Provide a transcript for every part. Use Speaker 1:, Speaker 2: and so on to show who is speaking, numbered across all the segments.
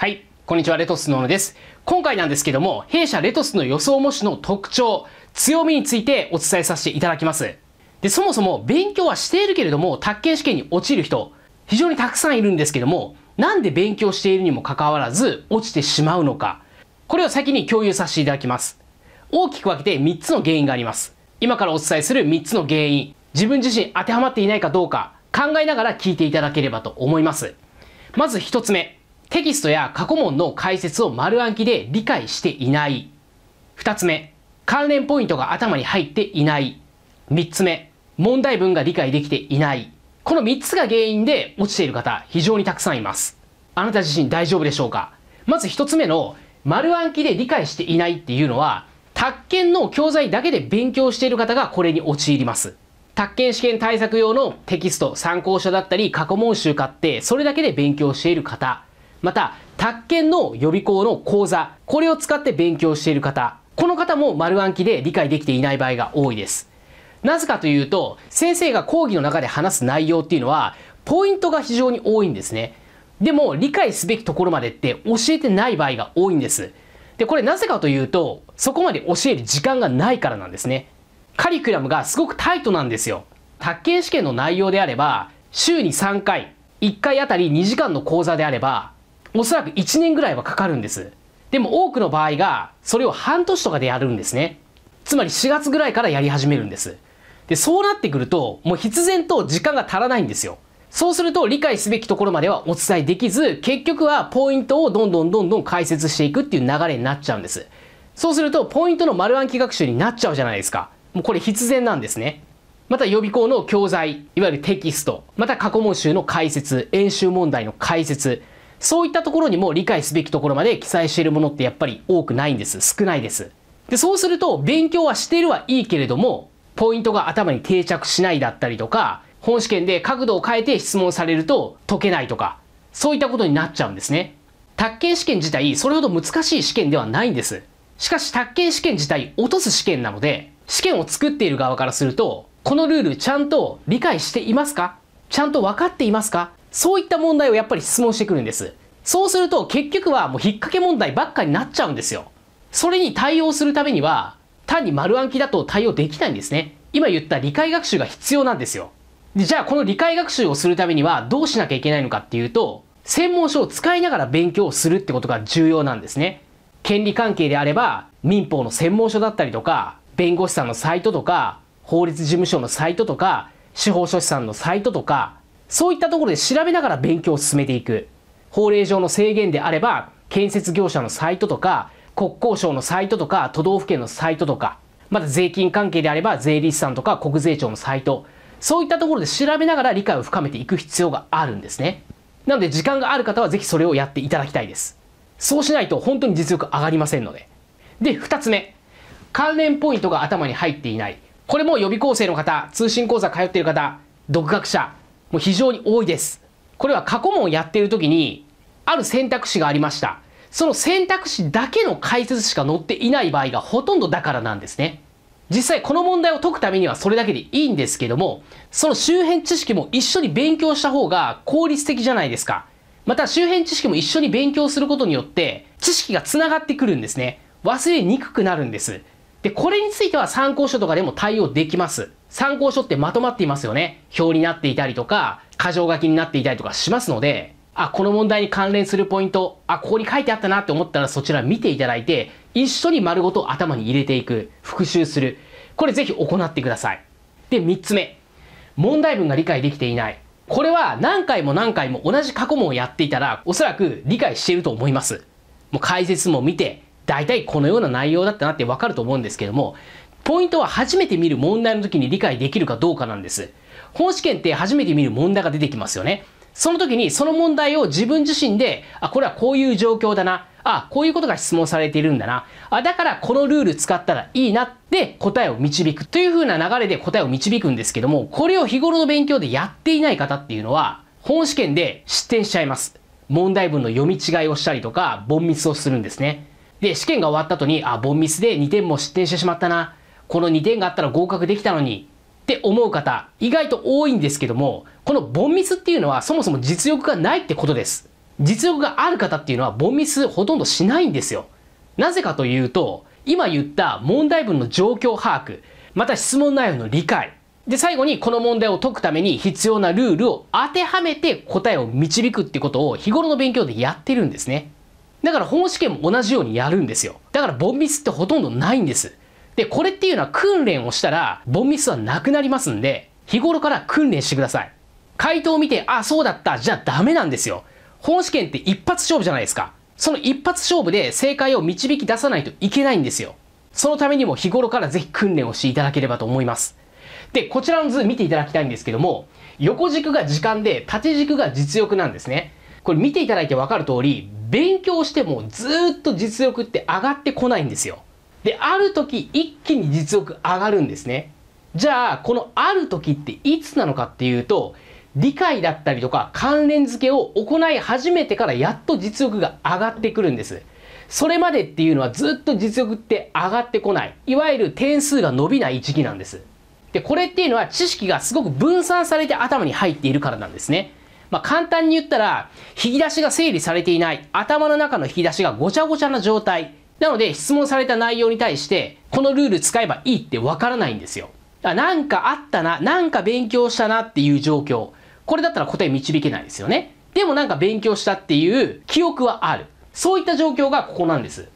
Speaker 1: はい、こんにちは、レトスの小野です。今回なんですけども、弊社レトスの予想模試の特徴、強みについてお伝えさせていただきます。で、そもそも勉強はしているけれども、宅建試験に落ちる人、非常にたくさんいるんですけども、なんで勉強しているにもかかわらず落ちてしまうのか、これを先に共有させていただきます。大きく分けて3つの原因があります。今からお伝えする3つの原因、自分自身当てはまっていないかどうか、考えながら聞いていただければと思います。まず1つ目、テキストや過去問の解説を丸暗記で理解していない。2つ目、関連ポイントが頭に入っていない。3つ目、問題文が理解できていない。この3つが原因で落ちている方、非常にたくさんいます。あなた自身大丈夫でしょうかまず1つ目の、丸暗記で理解していないっていうのは、宅建の教材だけで勉強している方がこれに陥ります。宅建試験対策用のテキスト、参考書だったり過去問集買って、それだけで勉強している方。また、宅建の予備校の講座、これを使って勉強している方、この方も丸暗記で理解できていない場合が多いです。なぜかというと、先生が講義の中で話す内容っていうのは、ポイントが非常に多いんですね。でも、理解すべきところまでって教えてない場合が多いんです。で、これなぜかというと、そこまで教える時間がないからなんですね。カリキュラムがすごくタイトなんですよ。宅建試験の内容であれば、週に3回、1回あたり2時間の講座であれば、おそらく1年ぐらいはかかるんです。でも多くの場合が、それを半年とかでやるんですね。つまり4月ぐらいからやり始めるんです。で、そうなってくると、もう必然と時間が足らないんですよ。そうすると理解すべきところまではお伝えできず、結局はポイントをどんどんどんどん解説していくっていう流れになっちゃうんです。そうすると、ポイントの丸暗記学習になっちゃうじゃないですか。もうこれ必然なんですね。また予備校の教材、いわゆるテキスト、また過去問集の解説、演習問題の解説、そういったところにも理解すべきところまで記載しているものってやっぱり多くないんです。少ないです。で、そうすると、勉強はしてるはいいけれども、ポイントが頭に定着しないだったりとか、本試験で角度を変えて質問されると解けないとか、そういったことになっちゃうんですね。宅建試験自体、それほど難しい試験ではないんです。しかし、宅建試験自体、落とす試験なので、試験を作っている側からすると、このルールちゃんと理解していますかちゃんと分かっていますかそういった問題をやっぱり質問してくるんです。そうすると結局はもう引っ掛け問題ばっかになっちゃうんですよ。それに対応するためには単に丸暗記だと対応できないんですね。今言った理解学習が必要なんですよ。でじゃあこの理解学習をするためにはどうしなきゃいけないのかっていうと、専門書を使いながら勉強をするってことが重要なんですね。権利関係であれば民法の専門書だったりとか、弁護士さんのサイトとか、法律事務所のサイトとか、司法書士さんのサイトとか、そういったところで調べながら勉強を進めていく。法令上の制限であれば、建設業者のサイトとか、国交省のサイトとか、都道府県のサイトとか、また税金関係であれば税理士さんとか国税庁のサイト、そういったところで調べながら理解を深めていく必要があるんですね。なので時間がある方はぜひそれをやっていただきたいです。そうしないと本当に実力上がりませんので。で、二つ目。関連ポイントが頭に入っていない。これも予備校生の方、通信講座通っている方、独学者、もう非常に多いです。これは過去問をやっている時に、ある選択肢がありました。その選択肢だけの解説しか載っていない場合がほとんどだからなんですね。実際この問題を解くためにはそれだけでいいんですけども、その周辺知識も一緒に勉強した方が効率的じゃないですか。また周辺知識も一緒に勉強することによって、知識が繋がってくるんですね。忘れにくくなるんです。で、これについては参考書とかでも対応できます。参考書ってまとまっていますよね。表になっていたりとか、箇条書きになっていたりとかしますので、あ、この問題に関連するポイント、あ、ここに書いてあったなって思ったらそちら見ていただいて、一緒に丸ごと頭に入れていく、復習する。これぜひ行ってください。で、3つ目。問題文が理解できていない。これは何回も何回も同じ過去問をやっていたら、おそらく理解していると思います。もう解説も見て、大体このような内容だったなってわかると思うんですけども、ポイントは初めて見る問題の時に理解できるかどうかなんです。本試験って初めて見る問題が出てきますよね。その時にその問題を自分自身で、あ、これはこういう状況だな。あ、こういうことが質問されているんだな。あ、だからこのルール使ったらいいなって答えを導くという風な流れで答えを導くんですけども、これを日頃の勉強でやっていない方っていうのは、本試験で失点しちゃいます。問題文の読み違いをしたりとか、凡ミスをするんですね。で、試験が終わった後に、あ、凡ミスで2点も失点してしまったな。この2点があったら合格できたのにって思う方、意外と多いんですけども、このボンミスっていうのはそもそも実力がないってことです。実力がある方っていうのはボンミスほとんどしないんですよ。なぜかというと、今言った問題文の状況把握、また質問内容の理解、で、最後にこの問題を解くために必要なルールを当てはめて答えを導くってことを日頃の勉強でやってるんですね。だから本試験も同じようにやるんですよ。だからボンミスってほとんどないんです。で、これっていうのは訓練をしたら、ボンミスはなくなりますんで、日頃から訓練してください。回答を見て、あ、そうだった、じゃあダメなんですよ。本試験って一発勝負じゃないですか。その一発勝負で正解を導き出さないといけないんですよ。そのためにも日頃からぜひ訓練をしていただければと思います。で、こちらの図見ていただきたいんですけども、横軸が時間で縦軸が実力なんですね。これ見ていただいてわかる通り、勉強してもずっと実力って上がってこないんですよ。で、ある時、一気に実力上がるんですね。じゃあ、このある時っていつなのかっていうと、理解だったりとか関連付けを行い始めてからやっと実力が上がってくるんです。それまでっていうのはずっと実力って上がってこない。いわゆる点数が伸びない時期なんです。で、これっていうのは知識がすごく分散されて頭に入っているからなんですね。まあ、簡単に言ったら、引き出しが整理されていない、頭の中の引き出しがごちゃごちゃな状態。なので、質問された内容に対して、このルール使えばいいってわからないんですよ。あなんかあったな、なんか勉強したなっていう状況。これだったら答え導けないですよね。でもなんか勉強したっていう記憶はある。そういった状況がここなんです。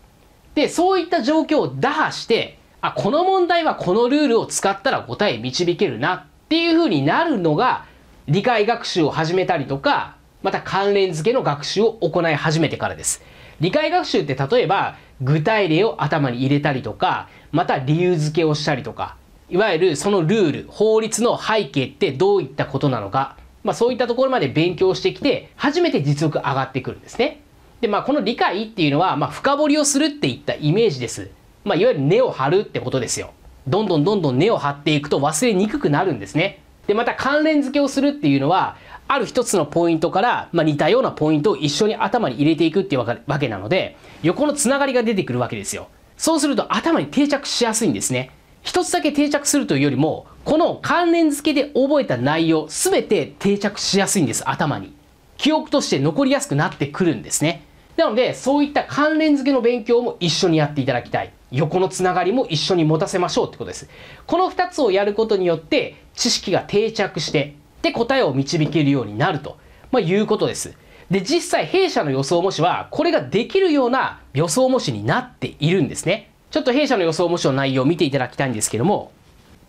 Speaker 1: で、そういった状況を打破して、あ、この問題はこのルールを使ったら答え導けるなっていうふうになるのが、理解学習を始めたりとか、また関連付けの学習を行い始めてからです。理解学習って例えば、具体例を頭に入れたりとか、また理由付けをしたりとか、いわゆるそのルール、法律の背景ってどういったことなのか、まあそういったところまで勉強してきて、初めて実力上がってくるんですね。で、まあこの理解っていうのは、まあ深掘りをするっていったイメージです。まあいわゆる根を張るってことですよ。どんどんどんどん根を張っていくと忘れにくくなるんですね。で、また関連付けをするっていうのは、ある一つのポイントから、まあ、似たようなポイントを一緒に頭に入れていくっていうわけなので、横のつながりが出てくるわけですよ。そうすると頭に定着しやすいんですね。一つだけ定着するというよりも、この関連付けで覚えた内容、すべて定着しやすいんです、頭に。記憶として残りやすくなってくるんですね。なので、そういった関連付けの勉強も一緒にやっていただきたい。横のつながりも一緒に持たせましょうってことです。この二つをやることによって、知識が定着して、って答えを導けるようになると、まあ、いうことです。で、実際弊社の予想模試は、これができるような予想模試になっているんですね。ちょっと弊社の予想模試の内容を見ていただきたいんですけども、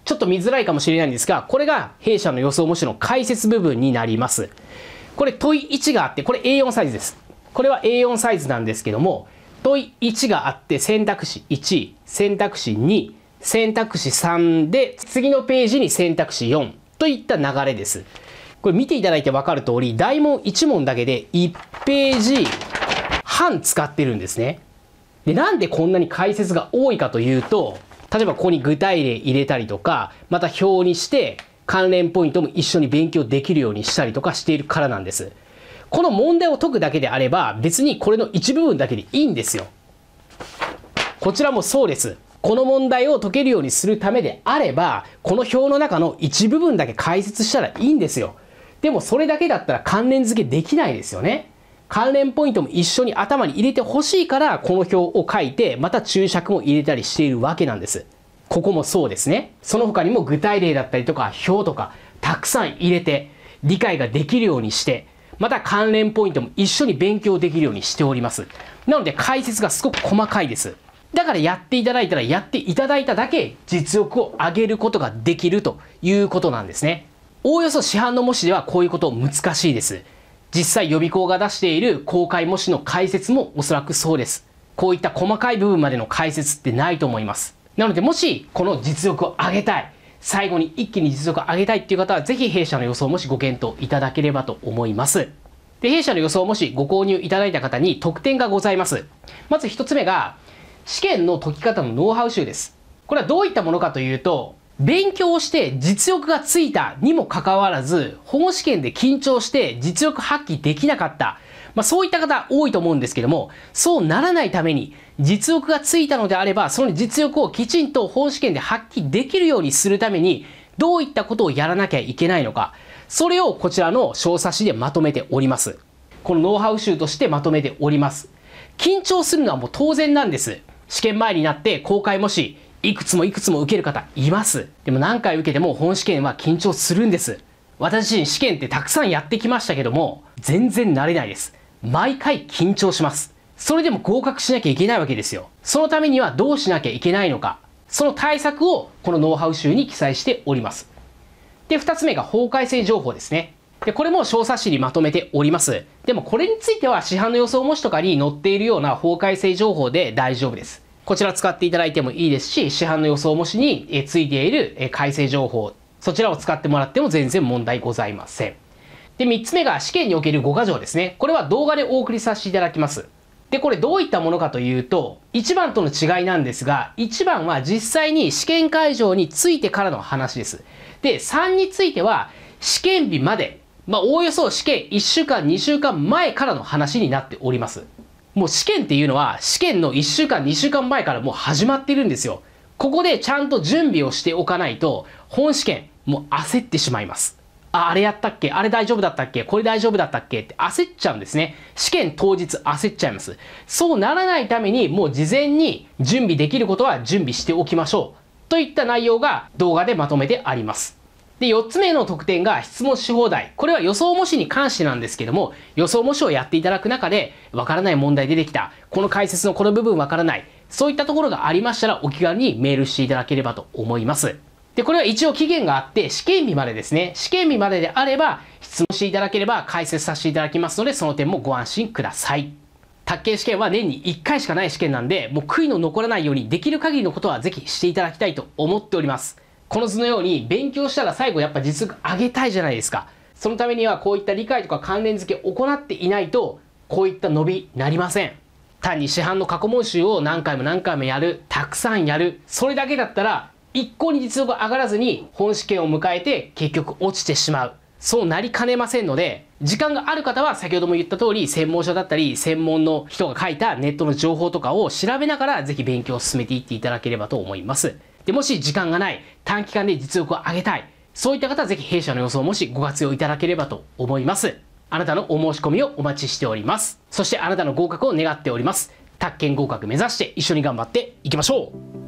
Speaker 1: ちょっと見づらいかもしれないんですが、これが弊社の予想模試の解説部分になります。これ問い1があって、これ A4 サイズです。これは A4 サイズなんですけども、問い1があって選択肢1、選択肢2、選択肢3で、次のページに選択肢4、といった流れです。これ見ていただいて分かる通り、大問1問だけで1ページ半使ってるんですね。で、なんでこんなに解説が多いかというと、例えばここに具体例入れたりとか、また表にして関連ポイントも一緒に勉強できるようにしたりとかしているからなんです。この問題を解くだけであれば、別にこれの一部分だけでいいんですよ。こちらもそうです。この問題を解けるようにするためであれば、この表の中の一部分だけ解説したらいいんですよ。でもそれだけだったら関連付けできないですよね。関連ポイントも一緒に頭に入れてほしいから、この表を書いて、また注釈も入れたりしているわけなんです。ここもそうですね。その他にも具体例だったりとか、表とか、たくさん入れて、理解ができるようにして、また関連ポイントも一緒に勉強できるようにしております。なので解説がすごく細かいです。だからやっていただいたらやっていただいただけ実力を上げることができるということなんですね。おおよそ市販の模試ではこういうこと難しいです。実際予備校が出している公開模試の解説もおそらくそうです。こういった細かい部分までの解説ってないと思います。なのでもしこの実力を上げたい、最後に一気に実力を上げたいっていう方はぜひ弊社の予想もしご検討いただければと思います。で、弊社の予想もしご購入いただいた方に特典がございます。まず1つ目が試験の解き方のノウハウ集です。これはどういったものかというと、勉強して実力がついたにもかかわらず、保護試験で緊張して実力発揮できなかった。まあ、そういった方多いと思うんですけども、そうならないために実力がついたのであれば、その実力をきちんと本試験で発揮できるようにするために、どういったことをやらなきゃいけないのか、それをこちらの小冊子でまとめております。このノウハウ集としてまとめております。緊張するのはもう当然なんです。試験前になって公開もし、いくつもいくつも受ける方います。でも何回受けても本試験は緊張するんです。私自身試験ってたくさんやってきましたけども、全然慣れないです。毎回緊張します。それでも合格しなきゃいけないわけですよ。そのためにはどうしなきゃいけないのか。その対策をこのノウハウ集に記載しております。で、二つ目が法改正情報ですね。で、これも小冊子にまとめております。でもこれについては市販の予想模試とかに載っているような法改正情報で大丈夫です。こちら使っていただいてもいいですし、市販の予想模試についている改正情報、そちらを使ってもらっても全然問題ございません。で、3つ目が試験における5箇条ですね。これは動画でお送りさせていただきます。で、これどういったものかというと、1番との違いなんですが、1番は実際に試験会場についてからの話です。で、3については、試験日までまあ、おおよそ試験1週間、2週間前からの話になっております。もう試験っていうのは、試験の1週間、2週間前からもう始まってるんですよ。ここでちゃんと準備をしておかないと、本試験、もう焦ってしまいます。あ、あれやったっけあれ大丈夫だったっけこれ大丈夫だったっけって焦っちゃうんですね。試験当日焦っちゃいます。そうならないために、もう事前に準備できることは準備しておきましょう。といった内容が動画でまとめてあります。で、4つ目の特典が質問し放題。これは予想模試に関してなんですけども、予想模試をやっていただく中で、わからない問題出てきた。この解説のこの部分わからない。そういったところがありましたら、お気軽にメールしていただければと思います。で、これは一応期限があって、試験日までですね。試験日までであれば、質問していただければ解説させていただきますので、その点もご安心ください。宅建試験は年に1回しかない試験なんで、もう悔いの残らないようにできる限りのことはぜひしていただきたいと思っております。この図のように勉強したら最後やっぱ実力上げたいじゃないですか。そのためにはこういった理解とか関連付けを行っていないとこういった伸びなりません。単に市販の過去問集を何回も何回もやる、たくさんやる、それだけだったら一向に実力が上がらずに本試験を迎えて結局落ちてしまう。そうなりかねませんので、時間がある方は先ほども言った通り専門書だったり専門の人が書いたネットの情報とかを調べながらぜひ勉強を進めていっていただければと思います。で、もし時間がない、短期間で実力を上げたい、そういった方はぜひ弊社の予想もしご活用いただければと思います。あなたのお申し込みをお待ちしております。そしてあなたの合格を願っております。宅建合格目指して一緒に頑張っていきましょう